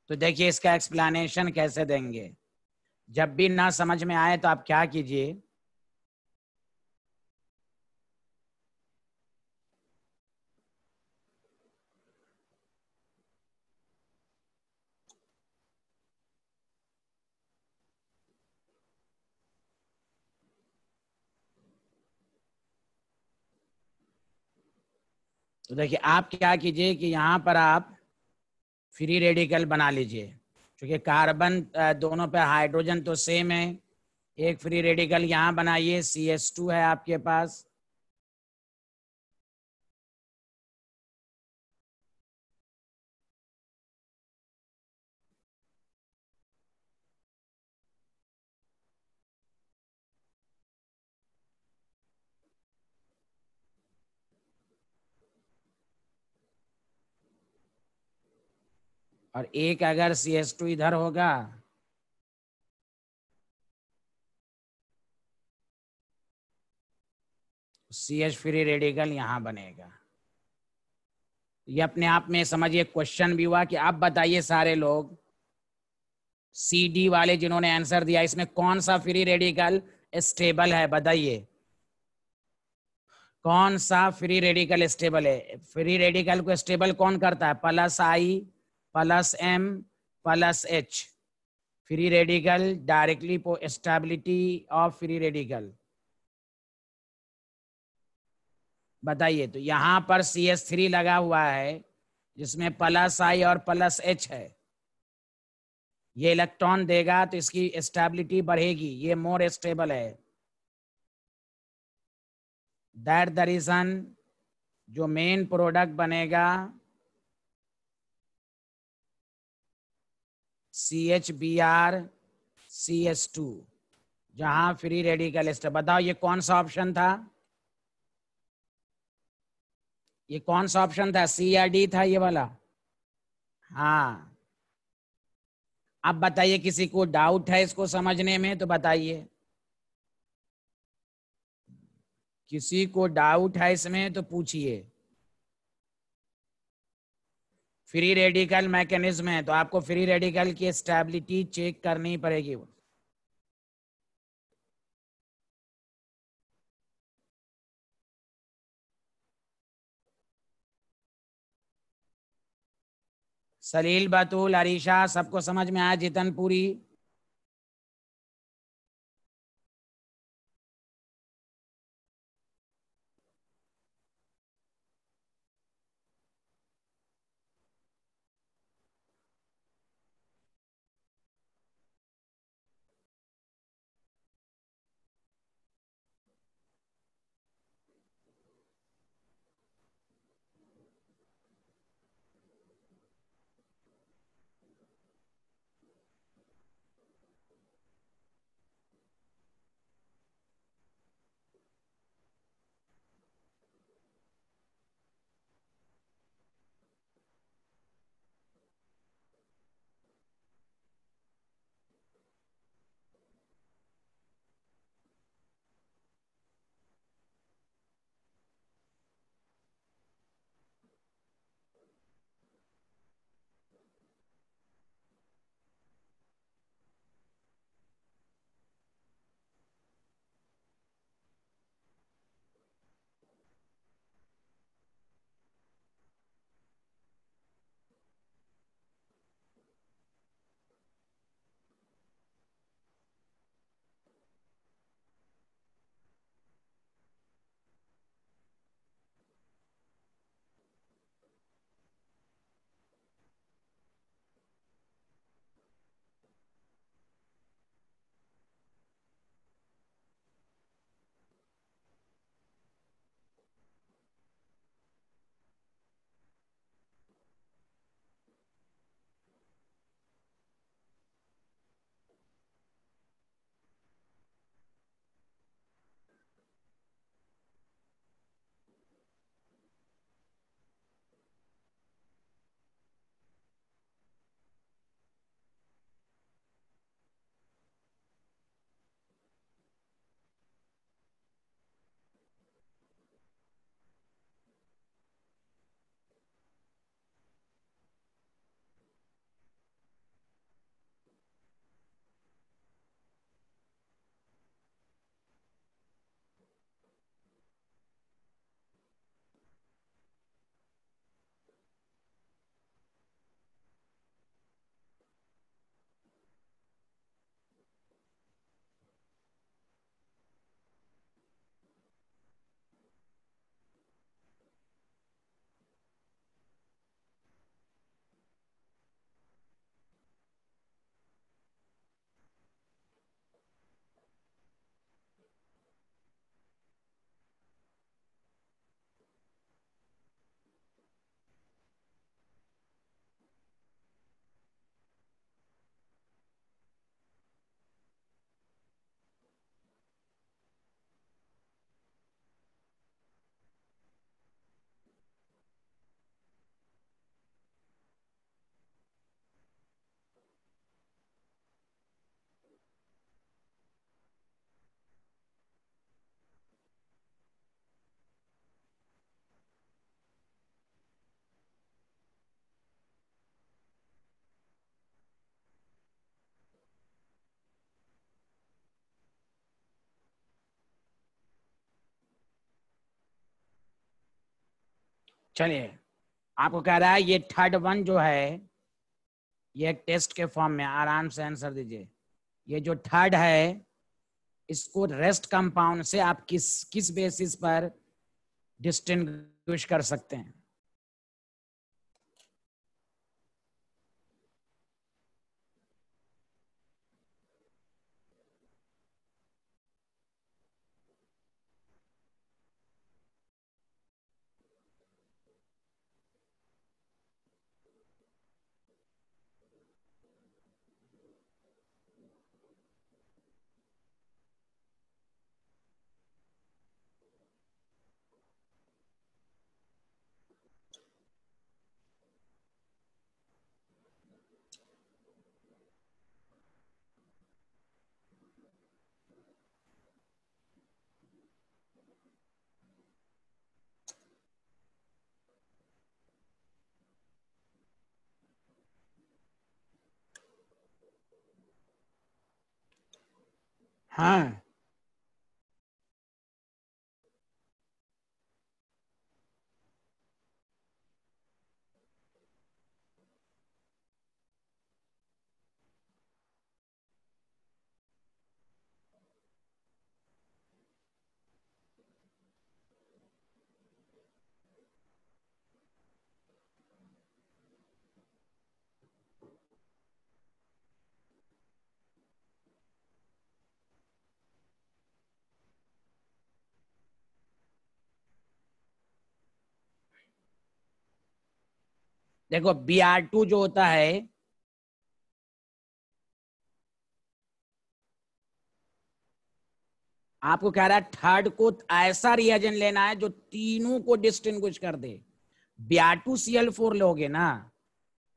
तो देखिए इसका एक्सप्लेनेशन कैसे देंगे जब भी ना समझ में आए तो आप क्या कीजिए तो देखिए आप क्या कीजिए कि यहां पर आप फ्री रेडिकल बना लीजिए क्योंकि कार्बन दोनों पे हाइड्रोजन तो सेम है एक फ्री रेडिकल यहाँ बनाइए सी एस टू है आपके पास और एक अगर सी एस टू इधर होगा सी एच फ्री रेडिकल यहां बनेगा ये अपने आप में समझिए क्वेश्चन भी हुआ कि आप बताइए सारे लोग सी डी वाले जिन्होंने आंसर दिया इसमें कौन सा फ्री रेडिकल स्टेबल है बताइए कौन सा फ्री रेडिकल स्टेबल है फ्री रेडिकल को स्टेबल कौन करता है plus I plus M plus H free radical directly stability of free radical बताइए तो यहां पर सी एस थ्री लगा हुआ है जिसमें प्लस आई और प्लस एच है ये इलेक्ट्रॉन देगा तो इसकी स्टेबिलिटी बढ़ेगी ये मोर स्टेबल है दैट द रीजन जो मेन प्रोडक्ट बनेगा C H B R C S two जहां फ्री रेडिकल एस्टर बताओ ये कौन सा ऑप्शन था ये कौन सा ऑप्शन था सी आर डी था ये वाला हाँ अब बताइए किसी को डाउट है इसको समझने में तो बताइए किसी को डाउट है इसमें तो पूछिए फ्री रेडिकल मैकेनिज्म है तो आपको फ्री रेडिकल की स्टेबिलिटी चेक करनी पड़ेगी सलील बतूल अरीशा सबको समझ में आया जितनपुरी पूरी चलिए आपको कह रहा है ये थर्ड वन जो है ये एक टेस्ट के फॉर्म में आराम से आंसर दीजिए ये जो थर्ड है इसको रेस्ट कंपाउंड से आप किस किस बेसिस पर डिस्टिंग्विश कर सकते हैं 哎。देखो बी आर टू जो होता है आपको कह रहा है थर्ड को ऐसा रिएजेंट लेना है जो तीनों को डिस्टिंग कर दे टू सी एल फोर लोगे ना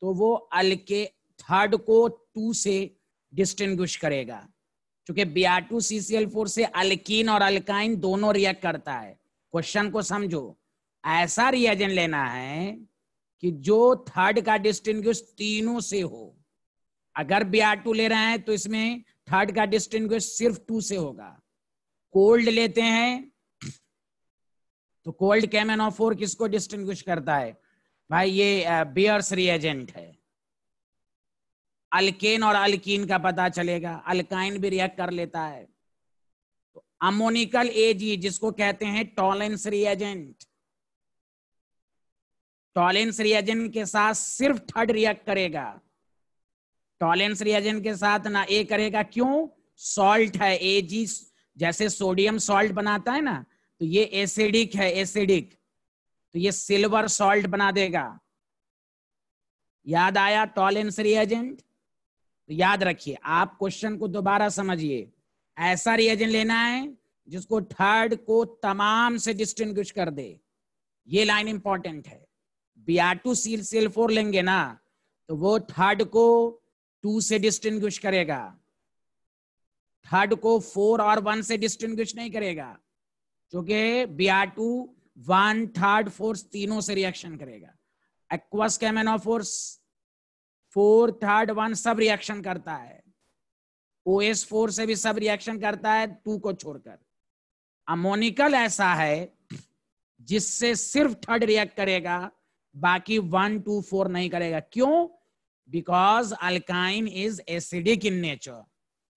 तो वो अल के थर्ड को टू से डिस्टिंग करेगा क्योंकि two C C L four से अल्किन और अल्काइन दोनों रिएक्ट करता है क्वेश्चन को समझो ऐसा रिएजेंट लेना है कि जो थर्ड का डिस्टिंग्विश तीनों से हो अगर बी आर टू ले रहे हैं तो इसमें थर्ड का डिस्टिंग्विश सिर्फ टू से होगा कोल्ड लेते हैं तो कोल्ड कैमन ऑफ फोर किसको डिस्टिंग्विश करता है भाई ये बियर्स रिएजेंट है अल्केन और अल्कीन का पता चलेगा अल्काइन भी रिएक्ट कर लेता है तो अमोनिकल एजी जिसको कहते हैं टॉलेंस रिएजेंट टॉलेंस रिएजेंट के साथ सिर्फ थर्ड रिएक्ट करेगा टॉलेंस रिएजेंट के साथ ना ए करेगा क्यों सॉल्ट है ए जी जैसे सोडियम सॉल्ट बनाता है ना तो ये एसिडिक है एसिडिक तो ये सिल्वर सॉल्ट बना देगा याद आया टॉलेंस रिएजेंट तो याद रखिए आप क्वेश्चन को दोबारा समझिए ऐसा रिएजेंट लेना है जिसको थर्ड को तमाम से डिस्टिंग्विश कर दे ये लाइन इंपॉर्टेंट है बी आर टू लेंगे ना तो वो थर्ड को टू से डिस्टिंग करेगा थर्ड को फोर और वन से डिस्टिंग नहीं करेगा क्योंकि Br2 R two one third fourth तीनों से रिएक्शन करेगा एक्वस कैमेनो फोर्स फोर थर्ड वन सब रिएक्शन करता है ओ एस फोर से भी सब रिएक्शन करता है टू को छोड़कर अमोनिकल ऐसा है जिससे सिर्फ थर्ड रिएक्ट करेगा बाकी वन टू फोर नहीं करेगा क्यों because alkyne is acidic in nature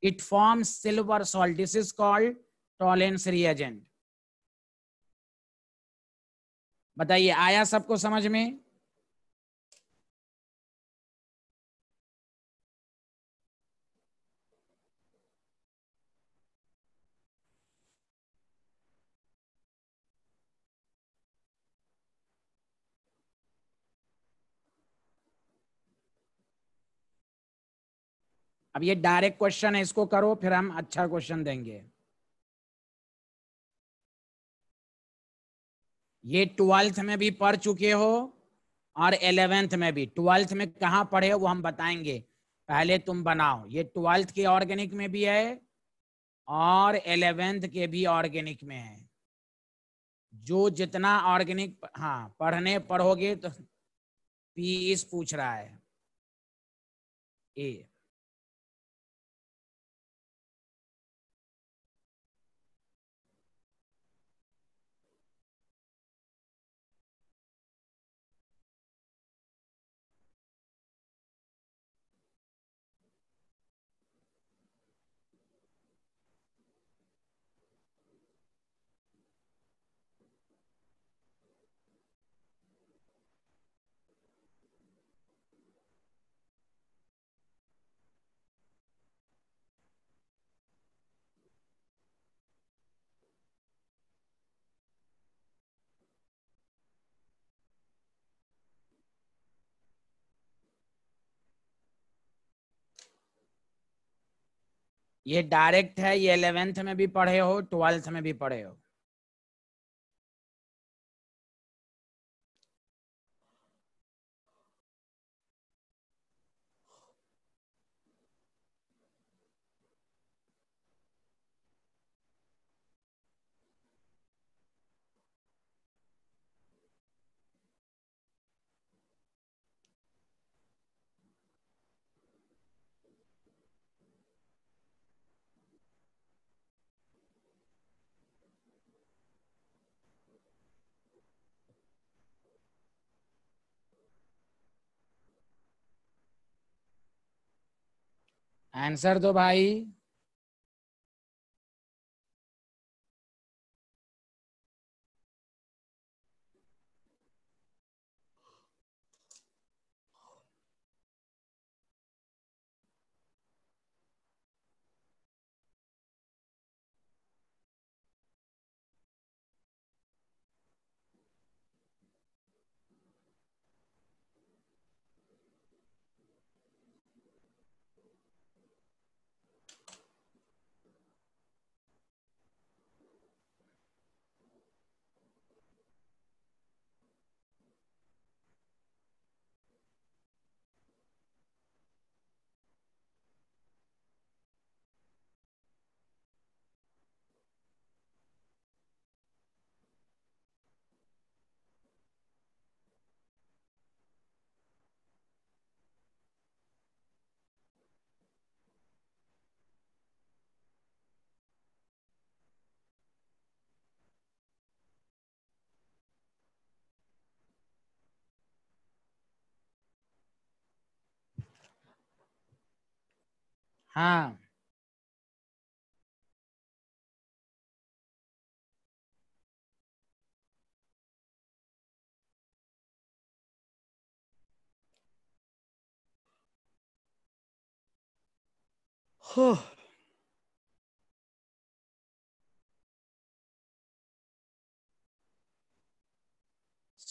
it form silver salt this is called Tollens reagent बताइए आया सबको समझ में अब ये डायरेक्ट क्वेश्चन है इसको करो फिर हम अच्छा क्वेश्चन देंगे ये ट्वेल्थ में भी पढ़ चुके हो और एलेवेंथ में भी ट्वेल्थ में कहाँ पढ़े हो वो हम बताएंगे पहले तुम बनाओ ये ट्वेल्थ के ऑर्गेनिक में भी है और एलेवेंथ के भी ऑर्गेनिक में है जो जितना ऑर्गेनिक हाँ पढ़ने पढ़ोगे तो पीस पूछ रहा है ए ये डायरेक्ट है ये इलेवेंथ में भी पढ़े हो ट्वेल्थ में भी पढ़े हो आंसर दो भाई हाँ हो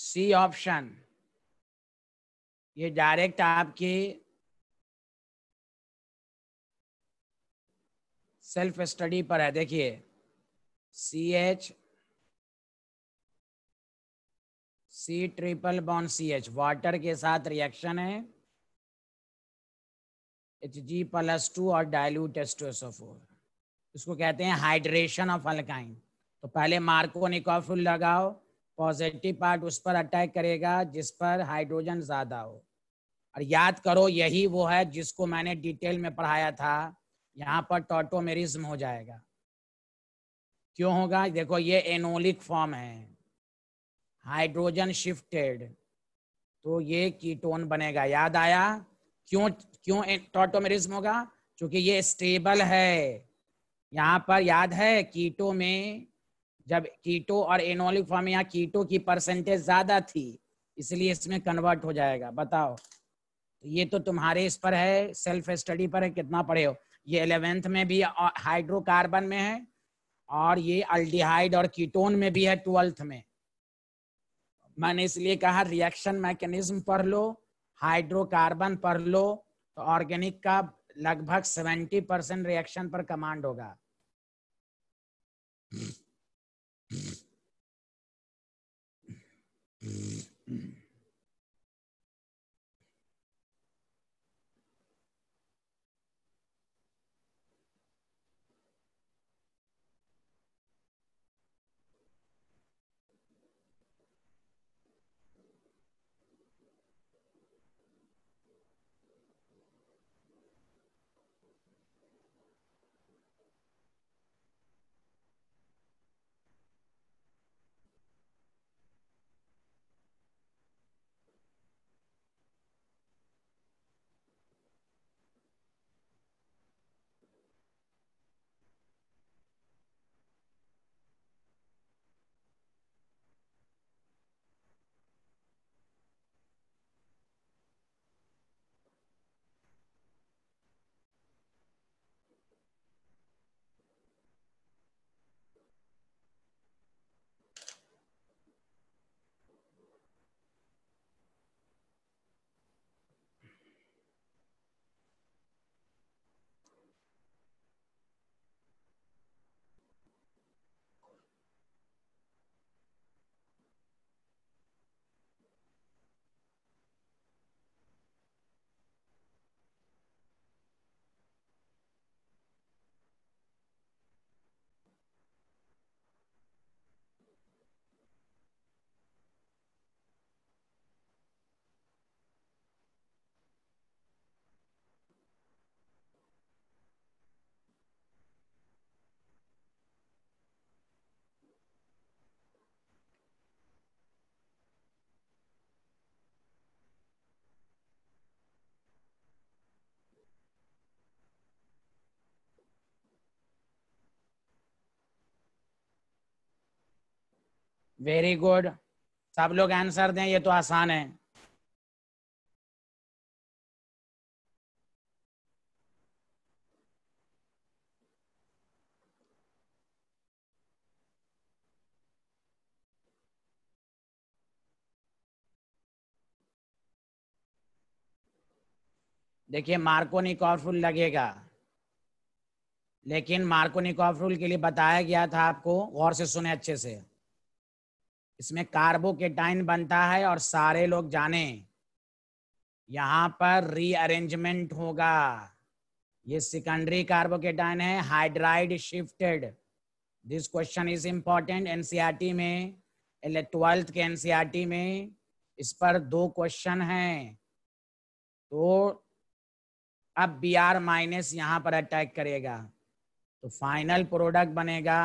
सी ऑप्शन ये डायरेक्ट आपके सेल्फ स्टडी पर है देखिए C H C triple bond C H water के साथ रिएक्शन है एच जी प्लस टू और dilute S two S O four इसको कहते हैं हाइड्रेशन ऑफ अल्काइन तो पहले मार्को लगाओ पॉजिटिव पार्ट उस पर अटैक करेगा जिस पर हाइड्रोजन ज़्यादा हो और याद करो यही वो है जिसको मैंने डिटेल में पढ़ाया था यहाँ पर टोटोमेरिज्म हो जाएगा क्यों होगा देखो ये एनोलिक फॉर्म है हाइड्रोजन शिफ्टेड तो ये कीटोन बनेगा याद आया क्यों क्यों टोटोमेरिज्म होगा क्योंकि ये स्टेबल है यहाँ पर याद है कीटो में जब कीटो और एनोलिक फॉर्म यहाँ कीटो की परसेंटेज ज्यादा थी इसलिए इसमें कन्वर्ट हो जाएगा बताओ ये तो तुम्हारे इस पर है सेल्फ स्टडी पर है कितना पढ़े हो ये एलेवेंथ में भी हाइड्रोकार्बन में है और ये अल्डिहाइड और कीटोन में भी है ट्वेल्थ में मैंने इसलिए कहा रिएक्शन मैकेनिज्म पढ़ लो हाइड्रोकार्बन पढ़ लो तो ऑर्गेनिक का लगभग सेवेंटी परसेंट रिएक्शन पर कमांड होगा Mm-hmm. वेरी गुड सब लोग आंसर दें ये तो आसान है देखिए मार्कोनी कॉफुल लगेगा लेकिन मार्कोनी कॉफुल के लिए बताया गया था आपको गौर से सुने अच्छे से इसमें कार्बोकेटाइन बनता है और सारे लोग जाने यहाँ पर रीअरेंजमेंट होगा ये सेकेंडरी कार्बोकेटाइन है hydride shifted this question is important NCERT में ट्वेल्थ के एनसीईआरटी e में इस पर दो क्वेश्चन हैं तो अब बी आर माइनस यहाँ पर अटैक करेगा तो फाइनल प्रोडक्ट बनेगा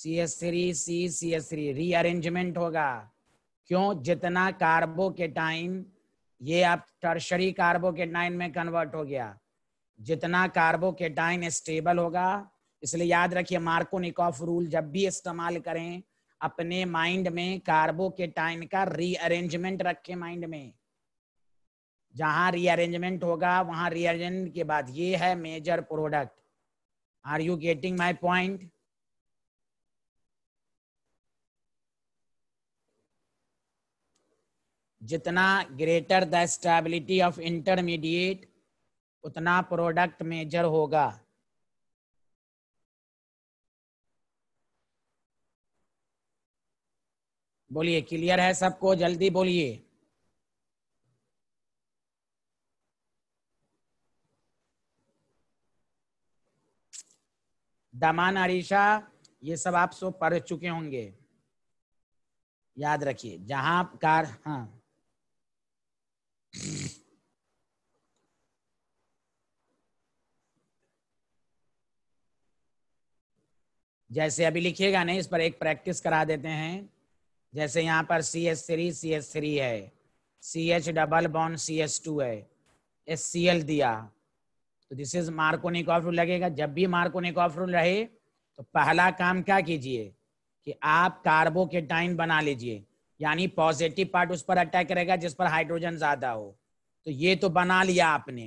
C S three C C S three rearrangement होगा क्यों जितना कार्बो के टाइम ये आप टर्शरी कार्बो के टाइम में कन्वर्ट हो गया जितना कार्बो के टाइन स्टेबल होगा इसलिए याद रखिए मार्कोनिकॉफ रूल जब भी इस्तेमाल करें अपने माइंड में कार्बो के टाइन का रीअरेंजमेंट रखें माइंड में जहां रीअरेंजमेंट होगा वहां रीअरेंजमेंट के बाद ये है major product are you getting my point जितना greater the stability of intermediate उतना प्रोडक्ट मेजर होगा बोलिए क्लियर है सबको जल्दी बोलिए दमान अरीशा ये सब आप सो पढ़ चुके होंगे याद रखिए जहां कार हाँ जैसे अभी लिखिएगा नहीं इस पर एक प्रैक्टिस करा देते हैं जैसे यहाँ पर C S three C S three है C H double bond C S two है एस सी एल दिया तो दिस इज ऑफ रूल लगेगा जब भी मार्कोनिकॉफ रूल रहे तो पहला काम क्या कीजिए कि आप कार्बो के टाइम बना लीजिए यानी पॉजिटिव पार्ट उस पर अटैक करेगा जिस पर हाइड्रोजन ज्यादा हो तो ये तो बना लिया आपने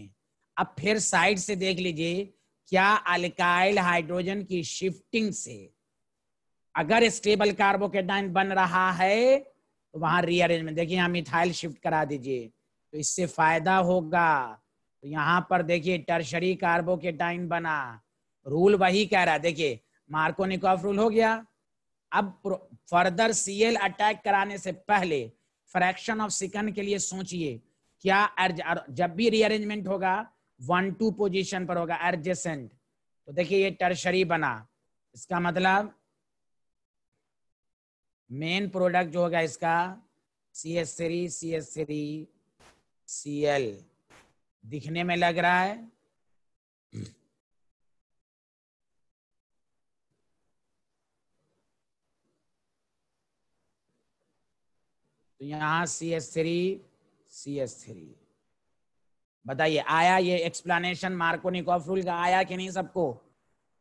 अब फिर साइड से देख लीजिए क्या अल्काइल हाइड्रोजन की शिफ्टिंग से अगर स्टेबल कार्बोकेटाइन बन रहा है तो वहां रीअरेंजमेंट देखिए यहाँ मिथाइल शिफ्ट करा दीजिए तो इससे फायदा होगा तो यहाँ पर देखिए टर्शरी कार्बोकेटाइन बना रूल वही कह रहा है देखिए मार्कोनिकॉफ रूल हो गया अब फर्दर सीएल अटैक कराने से पहले फ्रैक्शन ऑफ सेकंड के लिए सोचिए क्या जब भी रीअरेंजमेंट होगा वन टू पोजीशन पर होगा एडजेसेंट तो देखिए ये टर्शरी बना इसका मतलब मेन प्रोडक्ट जो होगा इसका C S three C S three C L दिखने में लग रहा है तो यहाँ C S three C S three बताइए आया ये एक्सप्लेनेशन मार्कोनिकॉफ रूल का आया कि नहीं सबको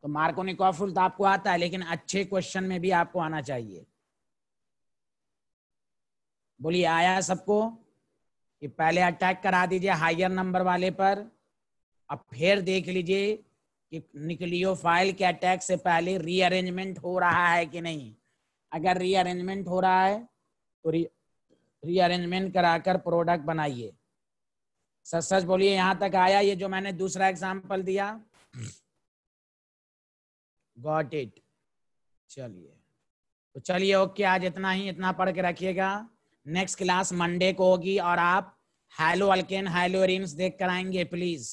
तो मार्कोनिकॉफ रूल तो आपको आता है लेकिन अच्छे क्वेश्चन में भी आपको आना चाहिए बोलिए आया सबको कि पहले अटैक करा दीजिए हायर नंबर वाले पर अब फिर देख लीजिए कि निकलियो फाइल के अटैक से पहले रीअरेंजमेंट हो रहा है कि नहीं अगर रीअरेंजमेंट हो रहा है तो री रीअरेंजमेंट कराकर प्रोडक्ट बनाइए सच सच बोलिए यहाँ तक आया ये जो मैंने दूसरा एग्जाम्पल दिया गॉट इट चलिए तो चलिए ओके आज इतना ही इतना पढ़ के रखिएगा नेक्स्ट क्लास मंडे को होगी और आप हेलो अल्केन हेलो रिम्स देख कर आएंगे please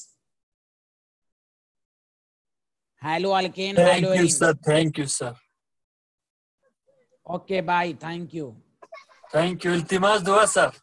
haloalkane hello thank you sir okay bye thank you Thank you. Ultimas dua sir.